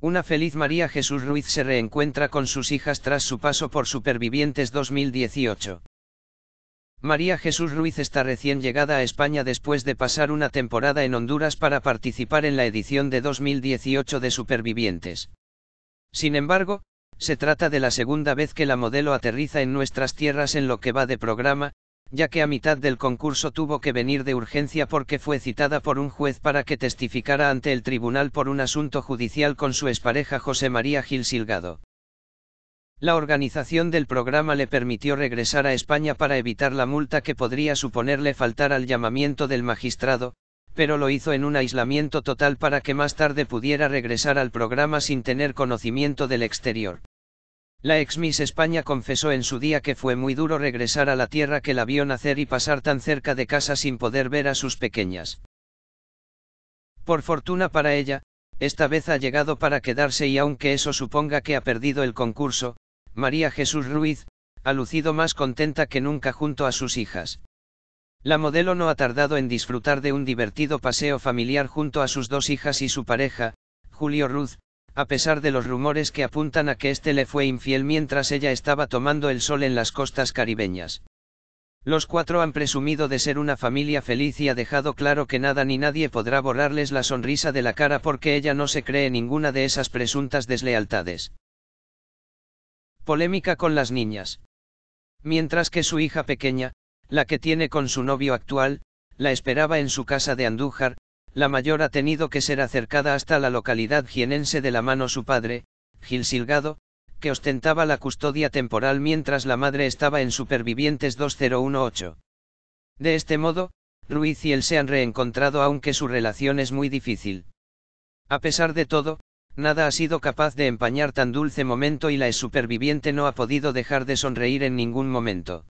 Una feliz María Jesús Ruiz se reencuentra con sus hijas tras su paso por Supervivientes 2018. María Jesús Ruiz está recién llegada a España después de pasar una temporada en Honduras para participar en la edición de 2018 de Supervivientes. Sin embargo, se trata de la segunda vez que la modelo aterriza en nuestras tierras en lo que va de programa, ya que a mitad del concurso tuvo que venir de urgencia porque fue citada por un juez para que testificara ante el tribunal por un asunto judicial con su expareja José María Gil Silgado. La organización del programa le permitió regresar a España para evitar la multa que podría suponerle faltar al llamamiento del magistrado, pero lo hizo en un aislamiento total para que más tarde pudiera regresar al programa sin tener conocimiento del exterior. La ex Miss España confesó en su día que fue muy duro regresar a la tierra que la vio nacer y pasar tan cerca de casa sin poder ver a sus pequeñas. Por fortuna para ella, esta vez ha llegado para quedarse y aunque eso suponga que ha perdido el concurso, María Jesús Ruiz, ha lucido más contenta que nunca junto a sus hijas. La modelo no ha tardado en disfrutar de un divertido paseo familiar junto a sus dos hijas y su pareja, Julio Ruth, a pesar de los rumores que apuntan a que éste le fue infiel mientras ella estaba tomando el sol en las costas caribeñas. Los cuatro han presumido de ser una familia feliz y ha dejado claro que nada ni nadie podrá borrarles la sonrisa de la cara porque ella no se cree ninguna de esas presuntas deslealtades. Polémica con las niñas. Mientras que su hija pequeña, la que tiene con su novio actual, la esperaba en su casa de Andújar, la mayor ha tenido que ser acercada hasta la localidad jienense de la mano su padre, Gil Silgado, que ostentaba la custodia temporal mientras la madre estaba en Supervivientes 2018. De este modo, Ruiz y él se han reencontrado aunque su relación es muy difícil. A pesar de todo, nada ha sido capaz de empañar tan dulce momento y la ex superviviente no ha podido dejar de sonreír en ningún momento.